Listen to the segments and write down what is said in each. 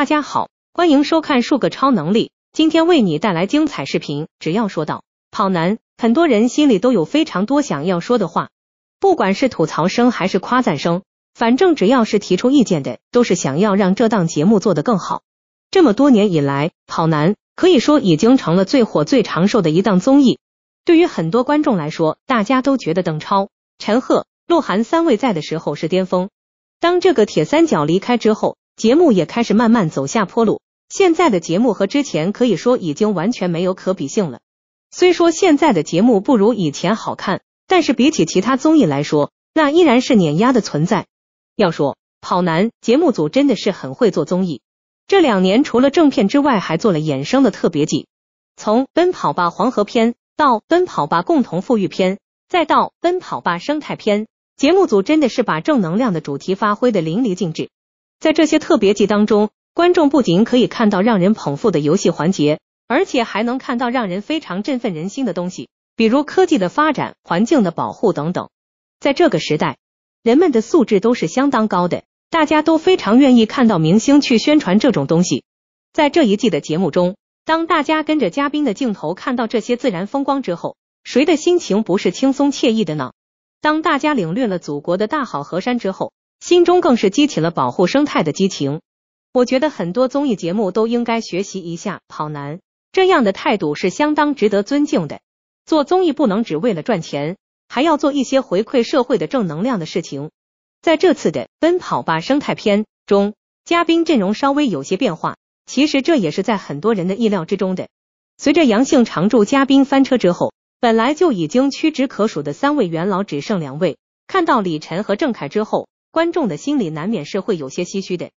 大家好，欢迎收看数个超能力。今天为你带来精彩视频。只要说到跑男，很多人心里都有非常多想要说的话，不管是吐槽声还是夸赞声，反正只要是提出意见的，都是想要让这档节目做得更好。这么多年以来，跑男可以说已经成了最火、最长寿的一档综艺。对于很多观众来说，大家都觉得邓超、陈赫、鹿晗三位在的时候是巅峰。当这个铁三角离开之后，节目也开始慢慢走下坡路，现在的节目和之前可以说已经完全没有可比性了。虽说现在的节目不如以前好看，但是比起其他综艺来说，那依然是碾压的存在。要说《跑男》，节目组真的是很会做综艺。这两年除了正片之外，还做了衍生的特别季，从《奔跑吧黄河篇》到《奔跑吧共同富裕篇》，再到《奔跑吧生态篇》，节目组真的是把正能量的主题发挥的淋漓尽致。在这些特别季当中，观众不仅可以看到让人捧腹的游戏环节，而且还能看到让人非常振奋人心的东西，比如科技的发展、环境的保护等等。在这个时代，人们的素质都是相当高的，大家都非常愿意看到明星去宣传这种东西。在这一季的节目中，当大家跟着嘉宾的镜头看到这些自然风光之后，谁的心情不是轻松惬意的呢？当大家领略了祖国的大好河山之后，心中更是激起了保护生态的激情。我觉得很多综艺节目都应该学习一下《跑男》这样的态度是相当值得尊敬的。做综艺不能只为了赚钱，还要做一些回馈社会的正能量的事情。在这次的《奔跑吧生态篇》中，嘉宾阵容稍微有些变化，其实这也是在很多人的意料之中的。随着杨姓常驻嘉宾翻车之后，本来就已经屈指可数的三位元老只剩两位。看到李晨和郑恺之后。观众的心里难免是会有些唏嘘的。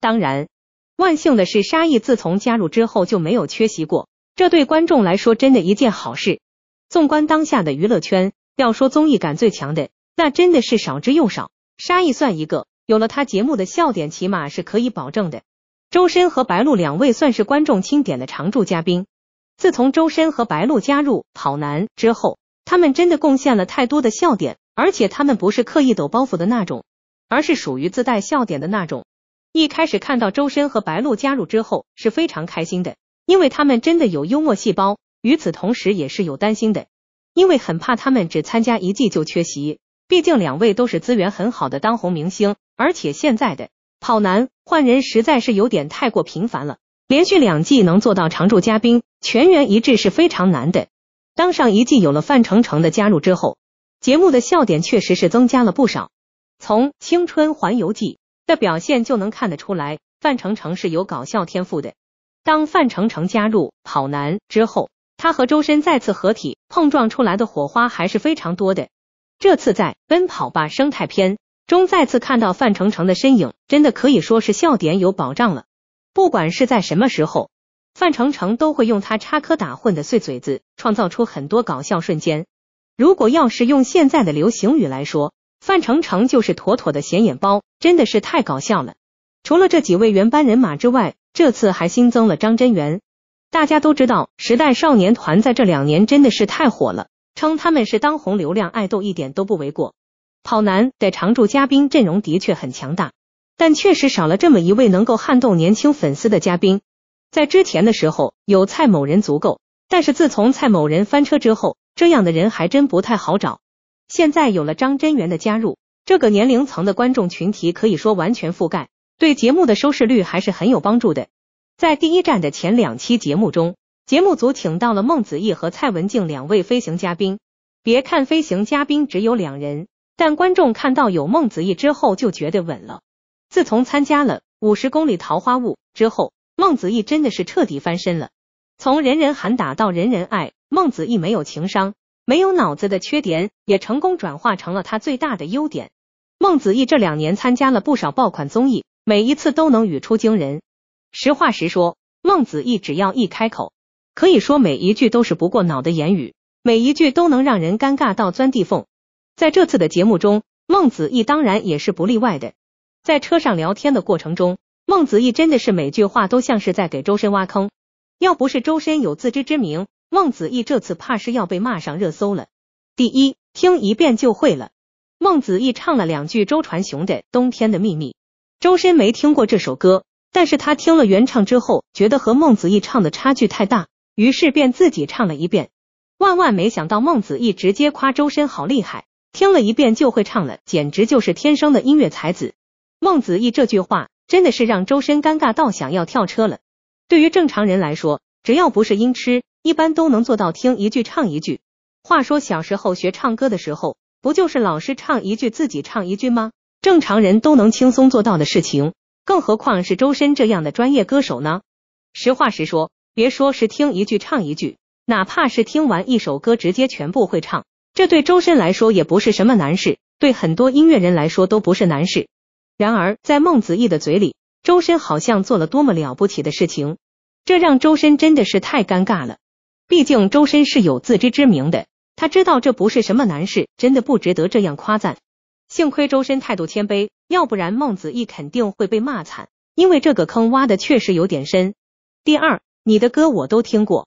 当然，万幸的是沙溢自从加入之后就没有缺席过，这对观众来说真的一件好事。纵观当下的娱乐圈，要说综艺感最强的，那真的是少之又少，沙溢算一个。有了他，节目的笑点起码是可以保证的。周深和白鹿两位算是观众钦点的常驻嘉宾。自从周深和白鹿加入《跑男》之后，他们真的贡献了太多的笑点，而且他们不是刻意抖包袱的那种。而是属于自带笑点的那种。一开始看到周深和白鹿加入之后是非常开心的，因为他们真的有幽默细胞。与此同时，也是有担心的，因为很怕他们只参加一季就缺席。毕竟两位都是资源很好的当红明星，而且现在的跑男换人实在是有点太过频繁了。连续两季能做到常驻嘉宾全员一致是非常难的。当上一季有了范丞丞的加入之后，节目的笑点确实是增加了不少。从《青春环游记》的表现就能看得出来，范丞丞是有搞笑天赋的。当范丞丞加入《跑男》之后，他和周深再次合体，碰撞出来的火花还是非常多的。这次在《奔跑吧生态篇》中再次看到范丞丞的身影，真的可以说是笑点有保障了。不管是在什么时候，范丞丞都会用他插科打诨的碎嘴子，创造出很多搞笑瞬间。如果要是用现在的流行语来说，范丞丞就是妥妥的显眼包，真的是太搞笑了。除了这几位原班人马之外，这次还新增了张真源。大家都知道，时代少年团在这两年真的是太火了，称他们是当红流量爱豆一点都不为过。跑男的常驻嘉宾阵容的确很强大，但确实少了这么一位能够撼动年轻粉丝的嘉宾。在之前的时候有蔡某人足够，但是自从蔡某人翻车之后，这样的人还真不太好找。现在有了张真源的加入，这个年龄层的观众群体可以说完全覆盖，对节目的收视率还是很有帮助的。在第一站的前两期节目中，节目组请到了孟子义和蔡文静两位飞行嘉宾。别看飞行嘉宾只有两人，但观众看到有孟子义之后就觉得稳了。自从参加了五十公里桃花坞之后，孟子义真的是彻底翻身了，从人人喊打到人人爱。孟子义没有情商。没有脑子的缺点，也成功转化成了他最大的优点。孟子义这两年参加了不少爆款综艺，每一次都能语出惊人。实话实说，孟子义只要一开口，可以说每一句都是不过脑的言语，每一句都能让人尴尬到钻地缝。在这次的节目中，孟子义当然也是不例外的。在车上聊天的过程中，孟子义真的是每句话都像是在给周深挖坑，要不是周深有自知之明。孟子义这次怕是要被骂上热搜了。第一听一遍就会了，孟子义唱了两句周传雄的《冬天的秘密》，周深没听过这首歌，但是他听了原唱之后，觉得和孟子义唱的差距太大，于是便自己唱了一遍。万万没想到孟子义直接夸周深好厉害，听了一遍就会唱了，简直就是天生的音乐才子。孟子义这句话真的是让周深尴尬到想要跳车了。对于正常人来说，只要不是音痴。一般都能做到听一句唱一句。话说小时候学唱歌的时候，不就是老师唱一句自己唱一句吗？正常人都能轻松做到的事情，更何况是周深这样的专业歌手呢？实话实说，别说是听一句唱一句，哪怕是听完一首歌直接全部会唱，这对周深来说也不是什么难事，对很多音乐人来说都不是难事。然而在孟子义的嘴里，周深好像做了多么了不起的事情，这让周深真的是太尴尬了。毕竟周深是有自知之明的，他知道这不是什么难事，真的不值得这样夸赞。幸亏周深态度谦卑，要不然孟子义肯定会被骂惨，因为这个坑挖的确实有点深。第二，你的歌我都听过。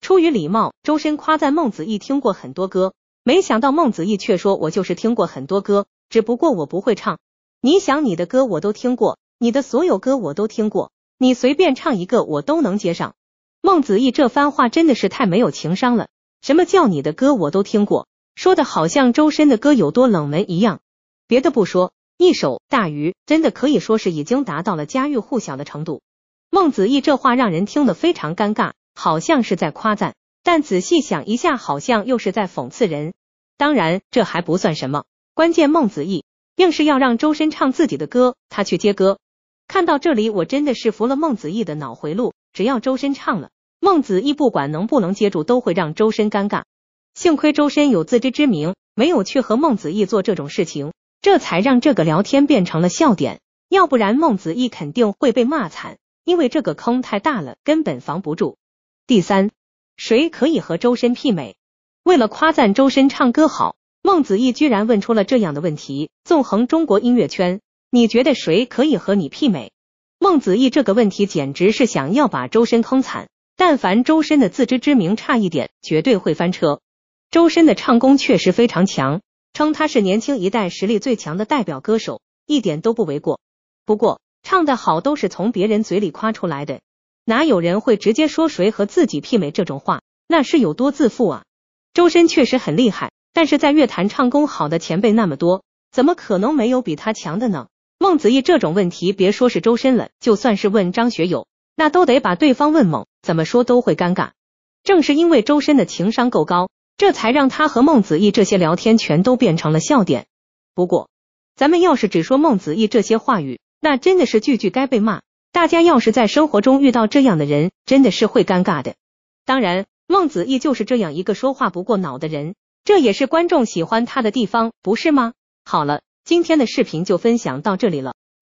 出于礼貌，周深夸赞孟子义听过很多歌，没想到孟子义却说：“我就是听过很多歌，只不过我不会唱。”你想你的歌我都听过，你的所有歌我都听过，你随便唱一个我都能接上。孟子义这番话真的是太没有情商了。什么叫你的歌我都听过，说的好像周深的歌有多冷门一样。别的不说，一首《大鱼》真的可以说是已经达到了家喻户晓的程度。孟子义这话让人听得非常尴尬，好像是在夸赞，但仔细想一下，好像又是在讽刺人。当然，这还不算什么，关键孟子义硬是要让周深唱自己的歌，他去接歌。看到这里，我真的是服了孟子义的脑回路。只要周深唱了。孟子义不管能不能接住，都会让周深尴尬。幸亏周深有自知之明，没有去和孟子义做这种事情，这才让这个聊天变成了笑点。要不然孟子义肯定会被骂惨，因为这个坑太大了，根本防不住。第三，谁可以和周深媲美？为了夸赞周深唱歌好，孟子义居然问出了这样的问题：纵横中国音乐圈，你觉得谁可以和你媲美？孟子义这个问题简直是想要把周深坑惨。但凡周深的自知之明差一点，绝对会翻车。周深的唱功确实非常强，称他是年轻一代实力最强的代表歌手，一点都不为过。不过，唱的好都是从别人嘴里夸出来的，哪有人会直接说谁和自己媲美这种话？那是有多自负啊！周深确实很厉害，但是在乐坛唱功好的前辈那么多，怎么可能没有比他强的呢？孟子义这种问题，别说是周深了，就算是问张学友。那都得把对方问懵，怎么说都会尴尬。正是因为周深的情商够高，这才让他和孟子义这些聊天全都变成了笑点。不过，咱们要是只说孟子义这些话语，那真的是句句该被骂。大家要是在生活中遇到这样的人，真的是会尴尬的。当然，孟子义就是这样一个说话不过脑的人，这也是观众喜欢他的地方，不是吗？好了，今天的视频就分享到这里了。